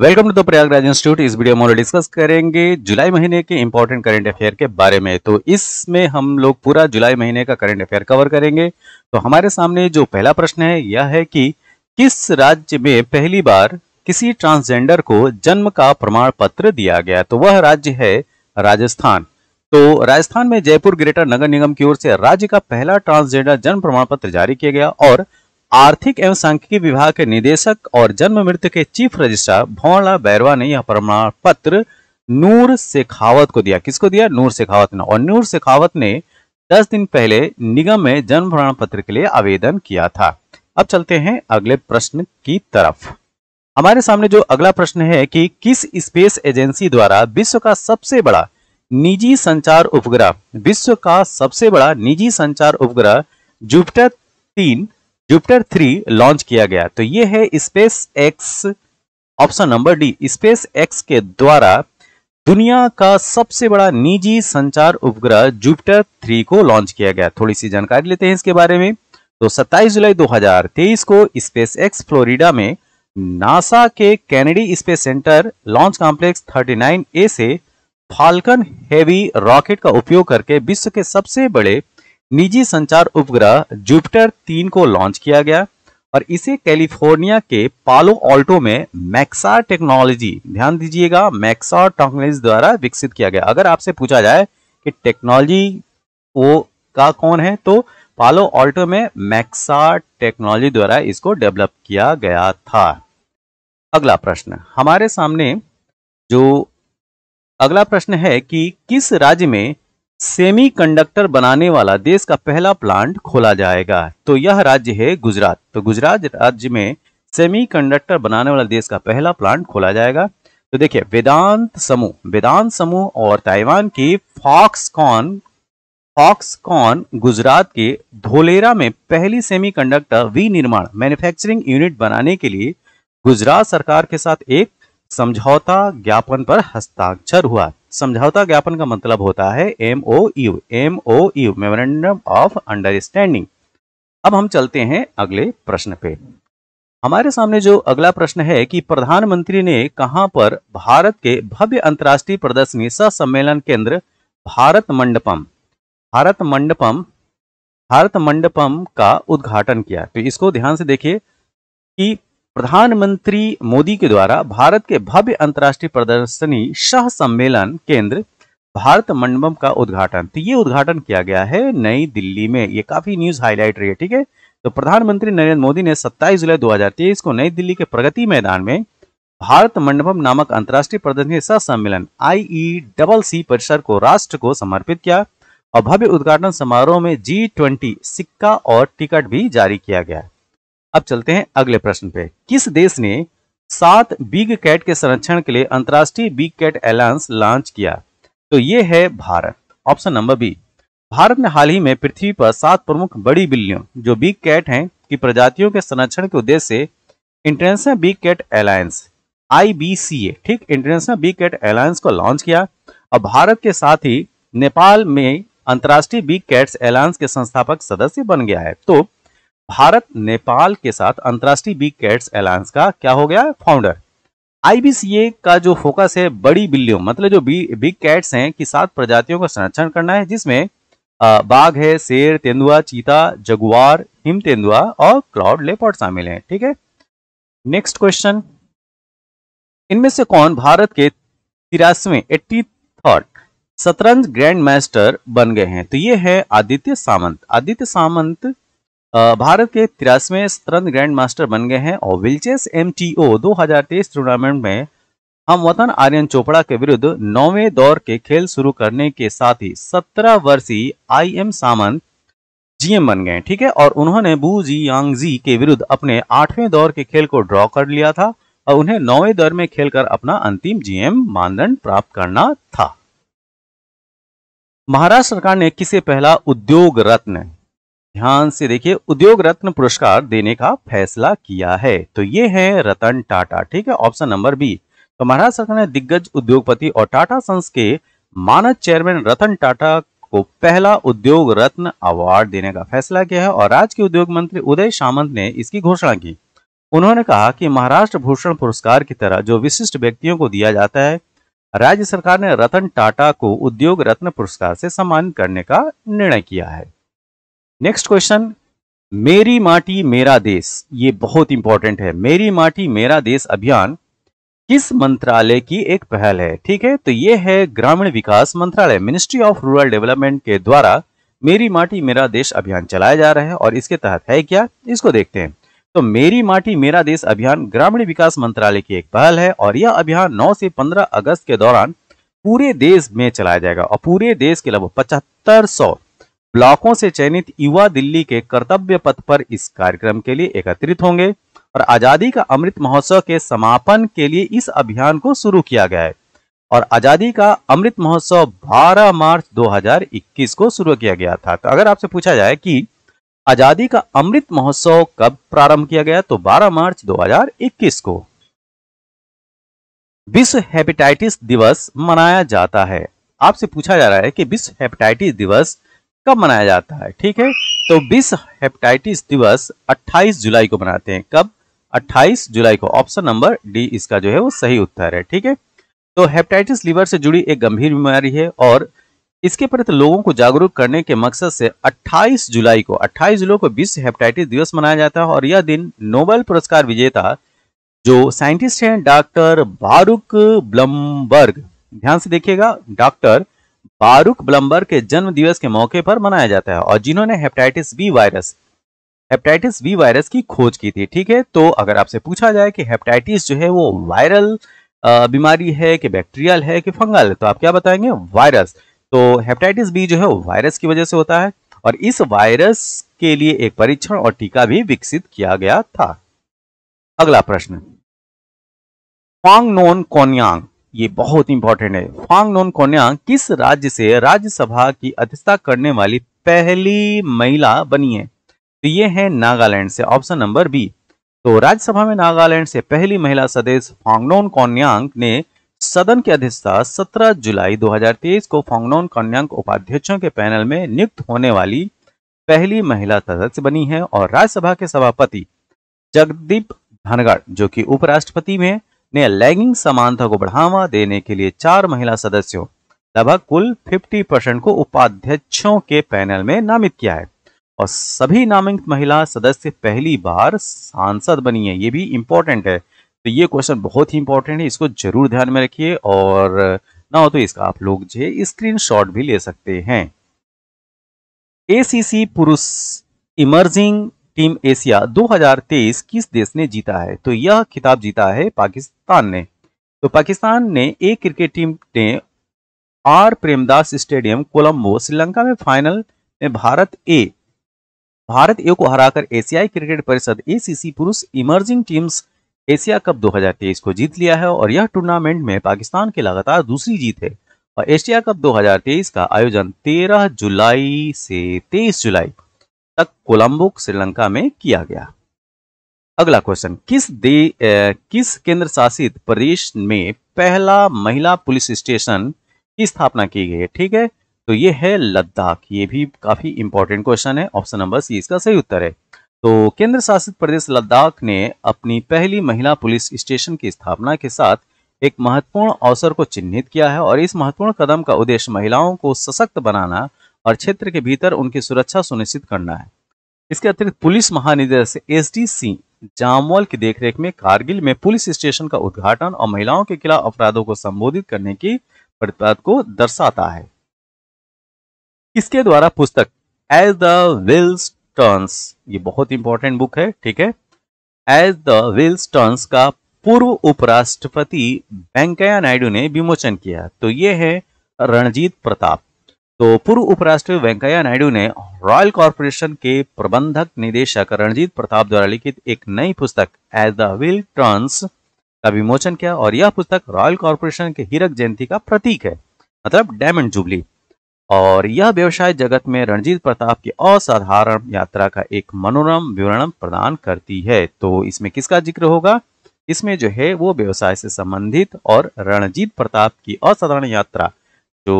welcome to the Prayagraj institute इस video में हम डिस्कस करेंगे जुलाई महीने के इंपॉर्टेंट करंट अफेयर के बारे में तो इसमें हम लोग पूरा जुलाई महीने का करंट अफेयर कवर करेंगे तो हमारे सामने जो पहला प्रश्न है यह है कि किस राज्य में पहली बार किसी ट्रांसजेंडर को जन्म का प्रमाण पत्र दिया गया तो वह राज्य है राजस्थान तो राजस्थान में जयपुर ग्रेटर नगर निगम की ओर से राज्य का पहला ट्रांसजेंडर जन्म प्रमाण पत्र जारी किया गया और आर्थिक एवं सांख्यिकी विभाग के निदेशक और जन्म मृत्यु के चीफ रजिस्ट्रार भौला बैरवा ने यह प्रमाण पत्र नूर शेखावत को दिया किसको दिया नूर शेखावत ने और नूर शेखावत ने दस दिन पहले निगम में जन्म प्रमाण पत्र के लिए आवेदन किया था अब चलते हैं अगले प्रश्न की तरफ हमारे सामने जो अगला प्रश्न है कि किस स्पेस एजेंसी द्वारा विश्व का सबसे बड़ा निजी संचार उपग्रह विश्व का सबसे बड़ा निजी संचार उपग्रह जुपिटर तीन जुपिटर थ्री लॉन्च किया गया तो ये है SpaceX option number D SpaceX के द्वारा दुनिया का सबसे बड़ा निजी संचार उपग्रह जुपिटर थ्री को लॉन्च किया गया थोड़ी सी जानकारी लेते हैं इसके बारे में तो 27 जुलाई 2023 को स्पेस एक्स फ्लोरिडा में नासा के Kennedy space centre launch complex 39 A से फाल्कन हेवी रॉकेट का उपयोग करके विश्व के सबसे बड़े निजी संचार उपग्रह जुपिटर तीन को लॉन्च किया गया और इसे कैलिफोर्निया के पालो ऑल्टो में मैक्सार टेक्नोलॉजी ध्यान दीजिएगा मैक्सार टेक्नोलॉजी द्वारा विकसित किया गया अगर आपसे पूछा जाए कि टेक्नोलॉजी वो का कौन है तो पालो ऑल्टो में मैक्सार टेक्नोलॉजी द्वारा इसको डेवलप किया गया था अगला प्रश्न हमारे सामने जो अगला प्रश्न है कि किस राज्य में सेमीकंडक्टर बनाने वाला देश का पहला प्लांट खोला जाएगा तो यह राज्य है गुजरात तो गुजरात राज्य में सेमीकंडक्टर बनाने वाला देश का पहला प्लांट खोला जाएगा तो देखिए वेदांत समूह वेदांत समूह और ताइवान की फॉक्सकॉन फॉक्सकॉन गुजरात के धोलेरा में पहली सेमीकंडक्टर विनिर्माण मैन्युफैक्चरिंग यूनिट बनाने के लिए गुजरात सरकार के साथ एक समझौता ज्ञापन पर हस्ताक्षर हुआ समझौता ज्ञापन का मतलब होता है M O U M O U memorandum of understanding अब हम चलते हैं अगले प्रश्न पे हमारे सामने जो अगला प्रश्न है कि प्रधानमंत्री ने कहां पर भारत के भव्य अंतर्राष्ट्रीय प्रदर्शनी स सम्मेलन केंद्र भारत मंडपम भारत मंडपम भारत मंडपम का उद्घाटन किया तो इसको ध्यान से देखिए कि प्रधानमंत्री मोदी के द्वारा भारत के भव्य अंतर्राष्ट्रीय प्रदर्शनी सह सम्मेलन केंद्र भारत मंडपम का उद्घाटन तो ये उद्घाटन किया गया है नई दिल्ली में ये काफी न्यूज हाईलाइट रही है ठीक है तो प्रधानमंत्री नरेंद्र मोदी ने 27 जुलाई 2023 को नई दिल्ली के प्रगति मैदान में भारत मंडपम नामक अंतर्राष्ट्रीय प्रदर्शनी सह सम्मेलन आई डबल सी परिसर को राष्ट्र को समर्पित किया और भव्य उद्घाटन समारोह में जी ट्वेंटी सिक्का और टिकट भी जारी किया गया अब चलते हैं अगले प्रश्न पे किस देश ने सात बिग कैट के संरक्षण के लिए अंतरराष्ट्रीय बिग कैट अलायंस लॉन्च किया तो ये है Bharat option number B Bharat ने हाल ही में पृथ्वी पर सात प्रमुख बड़ी बिल्लियों जो बिग कैट हैं की प्रजातियों के संरक्षण के उद्देश्य से international big cat alliance IBCA ठीक इंटरनेशनल बिग कैट अलायंस को लॉन्च किया और भारत के साथ ही नेपाल में अंतर्राष्ट्रीय बिग कैट्स अलायंस के संस्थापक सदस्य बन गया है तो भारत नेपाल के साथ अंतर्राष्ट्रीय बिग कैट्स अलायंस का क्या हो गया फाउंडर आईबीसीए का जो फोकस है बड़ी बिल्लियों मतलब जो बिग कैट्स हैं कि सात प्रजातियों का संरक्षण करना है जिसमें बाघ है शेर तेंदुआ चीता जगुआर हिम तेंदुआ और क्लाउड लेपॉट शामिल हैं ठीक है नेक्स्ट क्वेश्चन इनमें से कौन भारत के तिरासवे एट्टी थर्ड शतरंज ग्रैंड मास्टर बन गए हैं तो ये है आदित्य सामंत आदित्य सामंत भारत के तिरासवें शतरंज ग्रैंड मास्टर बन गए हैं और विलचेस एम 2023 टूर्नामेंट में हम वतन आर्यन चोपड़ा के विरुद्ध नौवें दौर के खेल शुरू करने के साथ ही 17 वर्षीय आई एम सामंत जीएम बन गए ठीक है और उन्होंने बू जी यांग जी के विरुद्ध अपने आठवें दौर के खेल को ड्रॉ कर लिया था और उन्हें नौवें दौर में खेलकर अपना अंतिम जीएम मानदंड प्राप्त करना था महाराष्ट्र सरकार ने किसे पहला उद्योग रत्न ध्यान से देखिए उद्योग रत्न पुरस्कार देने का फैसला किया है तो ये है रतन टाटा ठीक है ऑप्शन नंबर बी तो महाराष्ट्र सरकार ने दिग्गज उद्योगपति और टाटा संस के मानद चेयरमैन रतन टाटा को पहला उद्योग रत्न अवार्ड देने का फैसला किया है और राज्य के उद्योग मंत्री उदय सामंत ने इसकी घोषणा की उन्होंने कहा कि महाराष्ट्र भूषण पुरस्कार की तरह जो विशिष्ट व्यक्तियों को दिया जाता है राज्य सरकार ने रतन टाटा को उद्योग रत्न पुरस्कार से सम्मानित करने का निर्णय किया है नेक्स्ट क्वेश्चन मेरी माटी मेरा देश ये बहुत इंपॉर्टेंट है मेरी माटी मेरा देश अभियान किस मंत्रालय की एक पहल है ठीक है तो ये है ग्रामीण विकास मंत्रालय मिनिस्ट्री ऑफ रूरल डेवलपमेंट के द्वारा मेरी माटी मेरा देश अभियान चलाया जा रहा है और इसके तहत है क्या इसको देखते हैं तो मेरी माटी मेरा देश अभियान ग्रामीण विकास मंत्रालय की एक पहल है और यह अभियान 9 से 15 अगस्त के दौरान पूरे देश में चलाया जाएगा और पूरे देश के लगभग पचहत्तर सौ ब्लॉकों से चयनित युवा दिल्ली के कर्तव्य पथ पर इस कार्यक्रम के लिए एकत्रित होंगे और आजादी का अमृत महोत्सव के समापन के लिए इस अभियान को शुरू किया गया है और आजादी का अमृत महोत्सव 12 मार्च 2021 को शुरू किया गया था तो अगर आपसे पूछा जाए कि आजादी का अमृत महोत्सव कब प्रारंभ किया गया तो 12 मार्च 2021 को विश्व हेपेटाइटिस दिवस मनाया जाता है आपसे पूछा जा रहा है कि विश्व हेपेटाइटिस दिवस कब मनाया जाता है ठीक है तो विश्व हेपेटाइटिस दिवस 28 जुलाई को मनाते हैं कब 28 जुलाई को ऑप्शन नंबर डी इसका जो है वो सही उत्तर है ठीक है तो हेपेटाइटिस लीवर से जुड़ी एक गंभीर बीमारी है और इसके प्रति तो लोगों को जागरूक करने के मकसद से 28 जुलाई को 28 जुलाई को विश्व हेपेटाइटिस दिवस मनाया जाता है और यह दिन नोबेल पुरस्कार विजेता जो साइंटिस्ट हैं डॉक्टर बारूक ब्लमबर्ग ध्यान से देखिएगा डॉक्टर फारूक ब्लम्बर के जन्म दिवस के मौके पर मनाया जाता है और जिन्होंने hepatitis B virus hepatitis B virus की खोज की थी ठीक है तो अगर आपसे पूछा जाए कि हेपेटाइटिस जो है वो वायरल बीमारी है कि बैक्टीरियल है कि फंगल है तो आप क्या बताएंगे वायरस तो हेपेटाइटिस बी जो है वो वायरस की वजह से होता है और इस वायरस के लिए एक परीक्षण और टीका भी विकसित किया गया था अगला प्रश्न फांग नोन कोनयांग ये बहुत इंपॉर्टेंट है फांग नोन कोन्या किस राज्य से राज्यसभा की अध्यक्षता करने वाली पहली महिला बनी है तो ये है नागालैंड से ऑप्शन नंबर बी तो राज्यसभा में नागालैंड से पहली महिला सदस्य फांगनोन कौन्यांग ने सदन की अध्यक्षता 17 जुलाई 2023 को फांगनोन कौन्यांग उपाध्यक्षों के पैनल में नियुक्त होने वाली पहली महिला सदस्य बनी है और राज्यसभा के सभापति जगदीप धनगढ़ जो कि उपराष्ट्रपति में ने लैंगिंग समानता को बढ़ावा देने के लिए चार महिला सदस्यों लगभग कुल 50 परसेंट को उपाध्यक्षों के पैनल में नामित किया है और सभी नामित महिला सदस्य पहली बार सांसद बनी है ये भी इंपॉर्टेंट है तो ये क्वेश्चन बहुत ही इंपॉर्टेंट है इसको जरूर ध्यान में रखिए और ना हो तो इसका आप लोग जो स्क्रीन भी ले सकते हैं एसीसी पुरुष इमर्जिंग टीम एशिया 2023 किस देश ने जीता है तो यह खिताब जीता है पाकिस्तान ने तो पाकिस्तान ने एक क्रिकेट टीम ने आर प्रेमदास स्टेडियम कोलंबो श्रीलंका में फाइनल में भारत ए भारत ए को हराकर एशियाई क्रिकेट परिषद एसीसी पुरुष इमर्जिंग टीम्स एशिया कप 2023 को जीत लिया है और यह टूर्नामेंट में पाकिस्तान की लगातार दूसरी जीत है और एशिया कप 2023 का आयोजन 13 जुलाई से 23 जुलाई तक कोलंबो श्रीलंका में किया गया अगला क्वेश्चन किस दे ए, किस केंद्र शासित प्रदेश में पहला महिला पुलिस स्टेशन की स्थापना की गई है ठीक है तो ये है लद्दाख ये भी काफी इंपॉर्टेंट क्वेश्चन है ऑप्शन नंबर सी इसका सही उत्तर है तो केंद्र शासित प्रदेश लद्दाख ने अपनी पहली महिला पुलिस स्टेशन की स्थापना के साथ एक महत्वपूर्ण अवसर को चिन्हित किया है और इस महत्वपूर्ण कदम का उद्देश्य महिलाओं को सशक्त बनाना और क्षेत्र के भीतर उनकी सुरक्षा सुनिश्चित करना है इसके अतिरिक्त पुलिस महानिदेशक एस डी सिंह जामवाल की देखरेख में कारगिल में पुलिस स्टेशन का उद्घाटन और महिलाओं के खिलाफ अपराधों को संबोधित करने की प्रतिपाद को दर्शाता है इसके द्वारा पुस्तक एज द विल्स टर्न्स ये बहुत इंपॉर्टेंट बुक है ठीक है एज द विल्स टर्न्स का पूर्व उपराष्ट्रपति वेंकैया नायडू ने विमोचन किया तो ये है रणजीत प्रताप तो पूर्व उपराष्ट्रपति वेंकैया नायडू ने रॉयल कॉर्पोरेशन के प्रबंधक निदेशक रणजीत प्रताप द्वारा लिखित एक नई पुस्तक एज द विल ट्रांस का विमोचन किया और यह पुस्तक रॉयल कॉर्पोरेशन के हीरक जयंती का प्रतीक है मतलब डायमंड जुबली और यह व्यवसाय जगत में रणजीत प्रताप की असाधारण यात्रा का एक मनोरम विवरण प्रदान करती है तो इसमें किसका जिक्र होगा इसमें जो है वो व्यवसाय से संबंधित और रणजीत प्रताप की असाधारण यात्रा जो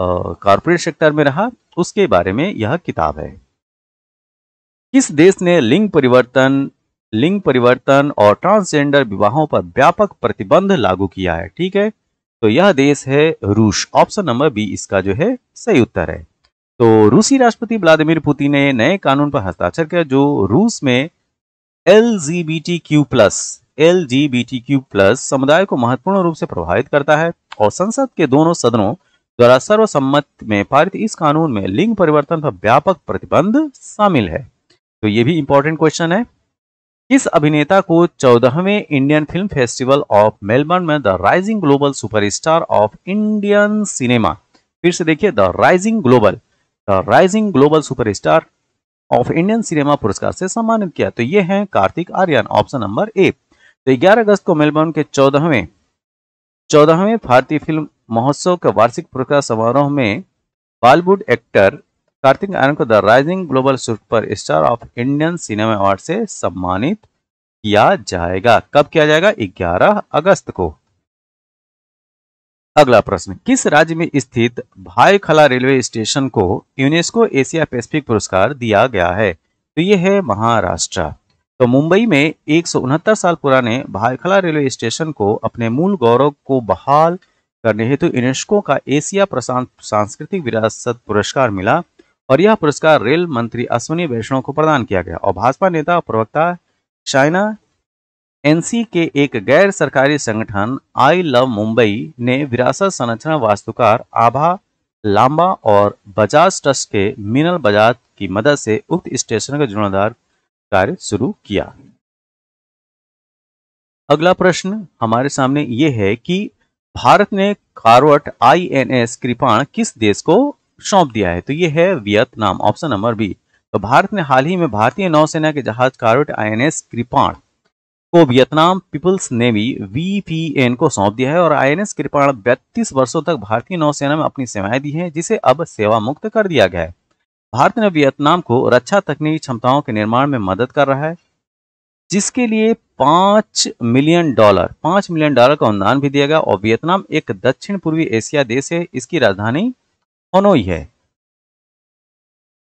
कॉरपोरेट सेक्टर में रहा उसके बारे में यह किताब है किस देश ने लिंग परिवर्तन लिंग परिवर्तन और ट्रांसजेंडर विवाहों पर व्यापक प्रतिबंध लागू किया है ठीक है तो यह देश है रूस ऑप्शन नंबर बी इसका जो है सही उत्तर है तो रूसी राष्ट्रपति व्लादिमीर पुतिन ने नए कानून पर हस्ताक्षर किया जो रूस में L G B T Q plus L G B T Q plus समुदाय को महत्वपूर्ण रूप से प्रभावित करता है और संसद के दोनों सदनों द्वारा सर्वसम्मत में पारित इस कानून में लिंग परिवर्तन पर व्यापक प्रतिबंध शामिल है तो ये भी इंपॉर्टेंट क्वेश्चन है किस अभिनेता को चौदहवें Indian film festival of Melbourne में the rising global superstar of Indian cinema फिर से देखिए the rising global the rising global superstar of Indian cinema पुरस्कार से सम्मानित किया तो ये है Kartik Aaryan option number A तो 11 अगस्त को मेलबर्न के चौदहवें चौदहवें भारतीय फिल्म महोत्सव के वार्षिक पुरस्कार समारोह में बॉलीवुड एक्टर कार्तिक आर्यन को the rising global super star of Indian cinema award से सम्मानित किया जाएगा कब किया जाएगा 11 अगस्त को अगला प्रश्न किस राज्य में स्थित भाईखला रेलवे स्टेशन को यूनेस्को एशिया पैसिफिक पुरस्कार दिया गया है तो यह है महाराष्ट्र तो मुंबई में एक साल पुराने भाईखला रेलवे स्टेशन को अपने मूल गौरव को बहाल करने हेतु तो यूनेस्को का एशिया प्रशांत सांस्कृतिक विरासत पुरस्कार मिला और यह पुरस्कार रेल मंत्री अश्विनी वैष्णव को प्रदान किया गया और भाजपा नेता और प्रवक्ता चाइना एनसी के एक गैर सरकारी संगठन आई लव मुंबई ने विरासत संरचना वास्तुकार आभा लांबा और बजाज ट्रस्ट के मिनल बजाज की मदद से उक्त स्टेशन का जीर्णोद्धार कार्य शुरू किया अगला प्रश्न हमारे सामने ये है कि भारत ने कार्वट आईएनएस कृपाण किस देश को सौंप दिया है तो ये है वियतनाम ऑप्शन नंबर बी तो भारत ने हाल ही में भारतीय नौसेना के जहाज कार्वट आईएनएस कृपाण को वियतनाम पीपल्स नेवी वीपीएन को सौंप दिया है और आईएनएस कृपाण 32 वर्षों तक भारतीय नौसेना में अपनी सेवाएं दी हैं जिसे अब सेवा मुक्त कर दिया गया है भारत ने वियतनाम को रक्षा तकनीकी क्षमताओं के निर्माण में मदद कर रहा है जिसके लिए पांच मिलियन डॉलर पांच मिलियन डॉलर का अनुदान भी दिया गया और वियतनाम एक दक्षिण पूर्वी एशिया देश है इसकी राजधानी हनोई है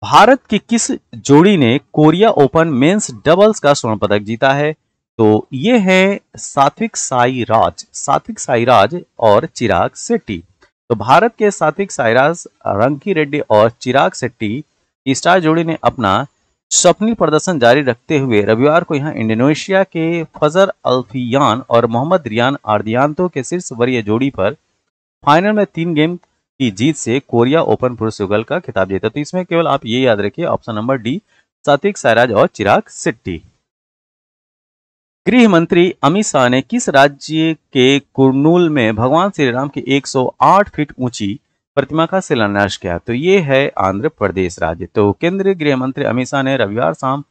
भारत की किस जोड़ी ने कोरिया ओपन मेंस डबल्स का स्वर्ण पदक जीता है तो ये है सात्विक साईराज सात्विक साईराज और चिराग सेट्टी तो भारत के सात्विक साईराज रंकी रेड्डी और चिराग सेट्टी स्टार जोड़ी ने अपना स्वप्निल प्रदर्शन जारी रखते हुए रविवार को यहां इंडोनेशिया के फजर अल्फियान और मोहम्मद रियान आर्दियांतो के शीर्ष वरीय जोड़ी पर फाइनल में तीन गेम की जीत से कोरिया ओपन पुरुष युगल का खिताब जीता तो इसमें केवल आप ये याद रखिए option number D Satwik Sairaj और चिराग सिट्टी गृह मंत्री अमित शाह ने किस राज्य के कुरनूल में भगवान श्री राम की एक फीट ऊंची प्रतिमा का शिलान्यास किया तो ये है आंध्र प्रदेश राज्य तो केंद्रीय गृह मंत्री अमित शाह ने रविवार शाम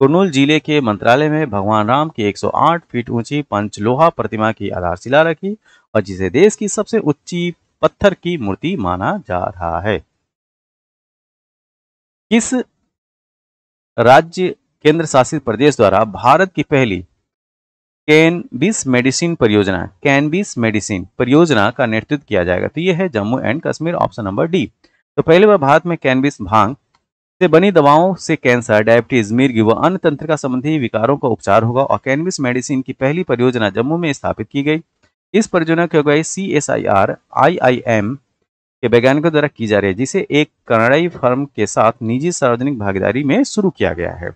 कुर्नूल जिले के मंत्रालय में भगवान राम की 108 फीट ऊंची पंचलोहा प्रतिमा की आधारशिला रखी और जिसे देश की सबसे ऊंची पत्थर की मूर्ति माना जा रहा है किस राज्य केंद्र शासित प्रदेश द्वारा भारत की पहली कैन बीस मेडिसिन परियोजना कैन बीस मेडिसिन परियोजना का नेतृत्व किया जाएगा तो ये है Jammu and Kashmir option number D तो पहले बार भारत में कैनबिस भांग से बनी दवाओं से कैंसर डायबिटीज मिर्गी व अन्य तंत्रिका संबंधी विकारों का उपचार होगा और कैनबिस मेडिसिन की पहली परियोजना जम्मू में स्थापित की गई इस परियोजना की अगुवाई C S I R I I M के वैज्ञानिकों द्वारा की जा रही है जिसे एक कनाडाई फर्म के साथ निजी सार्वजनिक भागीदारी में शुरू किया गया है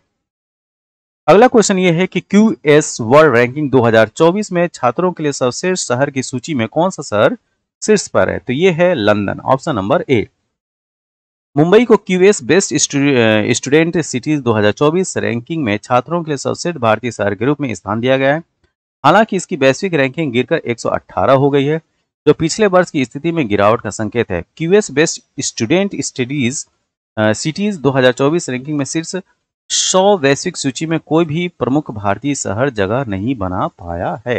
अगला क्वेश्चन ये है कि क्यू एस वर्ल्ड रैंकिंग 2024 में छात्रों के लिए सर्वश्रेष्ठ शहर की सूची में कौन सा शहर शीर्ष पर है तो ये है London option number A Mumbai को Q S best student cities 2024 ranking में छात्रों के लिए सर्वश्रेष्ठ भारतीय शहर के रूप में स्थान दिया गया है हालांकि इसकी वैश्विक रैंकिंग गिरकर 118 हो गई है जो पिछले वर्ष की स्थिति में गिरावट का संकेत है QS best student studies cities 2024 ranking में शीर्ष सौ वैश्विक सूची में कोई भी प्रमुख भारतीय शहर जगह नहीं बना पाया है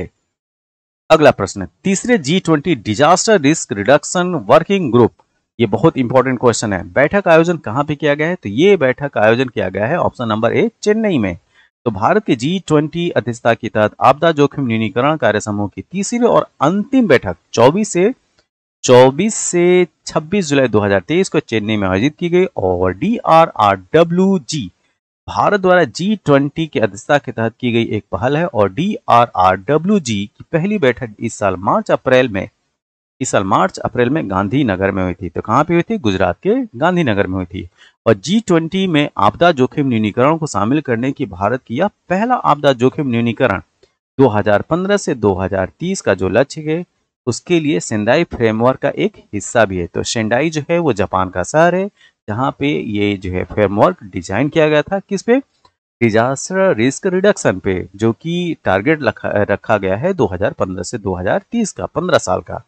अगला प्रश्न तीसरे G twenty disaster risk reduction working group ये बहुत इंपॉर्टेंट क्वेश्चन है बैठक आयोजन कहां पे किया गया है तो ये बैठक आयोजन किया गया है ऑप्शन नंबर ए चेन्नई में तो भारत के जी ट्वेंटी अध्यक्षता के तहत आपदा जोखिम न्यूनीकरण कार्य समूह की तीसरी और अंतिम बैठक 24 से 24 से 26 जुलाई 2023 को चेन्नई में आयोजित की गई और D R R W G Bharat द्वारा जी ट्वेंटी के अध्यक्षता के तहत की गई एक पहल है और D R R W G की पहली बैठक इस साल मार्च अप्रैल में इस साल मार्च अप्रैल में गांधीनगर में हुई थी तो कहाँ पे हुई थी गुजरात के गांधीनगर में हुई थी और जी ट्वेंटी में आपदा जोखिम न्यूनीकरण को शामिल करने की भारत की यह पहला आपदा जोखिम न्यूनीकरण 2015 से 2030 का जो लक्ष्य है उसके लिए सेंडाई फ्रेमवर्क का एक हिस्सा भी है तो सेंडाई जो है वो जापान का शहर है जहाँ पे ये जो है फ्रेमवर्क डिजाइन किया गया था किस पे डिजास्टर रिस्क रिडक्शन पे जो कि टारगेट रखा गया है 2015 से 2030 का 15 साल का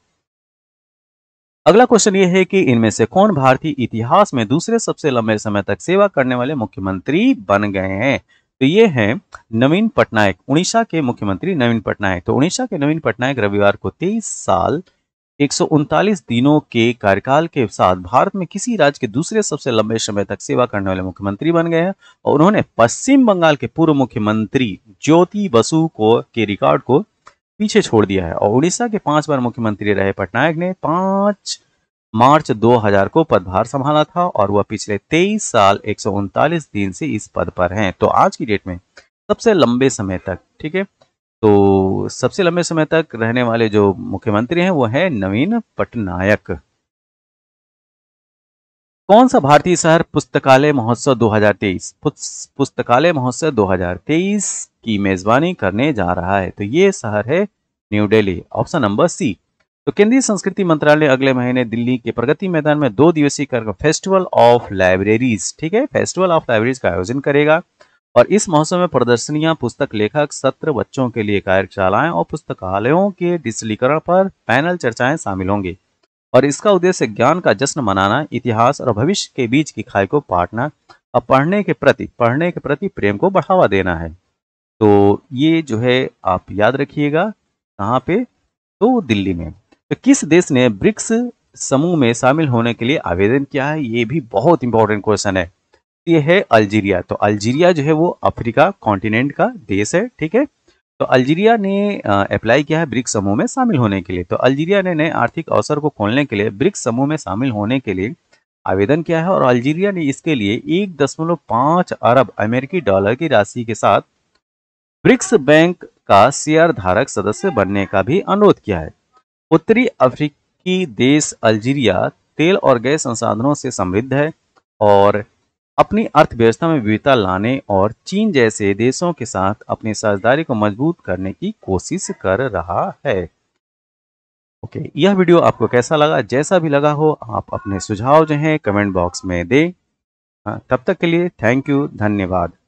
अगला क्वेश्चन ये है कि इनमें से कौन भारतीय इतिहास में दूसरे सबसे लंबे समय तक सेवा करने वाले मुख्यमंत्री बन गए हैं तो ये हैं नवीन पटनायक उड़ीसा के मुख्यमंत्री नवीन पटनायक तो उड़ीसा के नवीन पटनायक रविवार को तेईस साल एक दिनों के कार्यकाल के साथ भारत में किसी राज्य के दूसरे सबसे लंबे समय तक सेवा करने वाले मुख्यमंत्री बन गए हैं और उन्होंने पश्चिम बंगाल के पूर्व मुख्यमंत्री ज्योति बसु को के रिकॉर्ड को पीछे छोड़ दिया है और उड़ीसा के पांच बार मुख्यमंत्री रहे पटनायक ने पांच मार्च 2000 को पदभार संभाला था और वह पिछले 23 साल एक दिन से इस पद पर हैं तो आज की डेट में सबसे लंबे समय तक ठीक है तो सबसे लंबे समय तक रहने वाले जो मुख्यमंत्री हैं वो है नवीन पटनायक कौन सा भारतीय शहर पुस्तकालय महोत्सव 2023 पुस्तकालय महोत्सव 2023 की मेजबानी करने जा रहा है तो ये शहर है New Delhi option number C तो केंद्रीय संस्कृति मंत्रालय अगले महीने दिल्ली के प्रगति मैदान में दो दिवसीय फेस्टिवल ऑफ लाइब्रेरीज ठीक है फेस्टिवल ऑफ लाइब्रेरीज का आयोजन करेगा और इस महोत्सव में प्रदर्शनियां पुस्तक लेखक सत्र बच्चों के लिए कार्यशालाएं और पुस्तकालयों के डिजिटलीकरण पर पैनल चर्चाएं शामिल होंगी और इसका उद्देश्य ज्ञान का जश्न मनाना इतिहास और भविष्य के बीच की खाई को पाटना और पढ़ने के प्रति पढ़ने के प्रति प्रेम को बढ़ावा देना है तो ये जो है आप याद रखिएगा कहाँ पे तो दिल्ली में तो किस देश ने ब्रिक्स समूह में शामिल होने के लिए आवेदन किया है ये भी बहुत इंपॉर्टेंट क्वेश्चन है ये है अल्जीरिया तो अल्जीरिया जो है वो अफ्रीका कॉन्टिनेंट का देश है ठीक है तो अल्जीरिया ने अप्लाई किया है ब्रिक्स समूह में शामिल होने के लिए तो अल्जीरिया ने नए आर्थिक अवसर को खोलने के लिए ब्रिक्स समूह में शामिल होने के लिए आवेदन किया है और अल्जीरिया ने इसके लिए एक दशमलव पांच अरब अमेरिकी डॉलर की राशि के साथ ब्रिक्स बैंक का शेयर धारक सदस्य बनने का भी अनुरोध किया है उत्तरी अफ्रीकी देश अल्जीरिया तेल और गैस संसाधनों से समृद्ध है और अपनी अर्थव्यवस्था में विविधता लाने और चीन जैसे देशों के साथ अपनी साझेदारी को मजबूत करने की कोशिश कर रहा है ओके यह वीडियो आपको कैसा लगा जैसा भी लगा हो आप अपने सुझाव जो हैं कमेंट बॉक्स में दें हाँ, तब तक के लिए थैंक यू धन्यवाद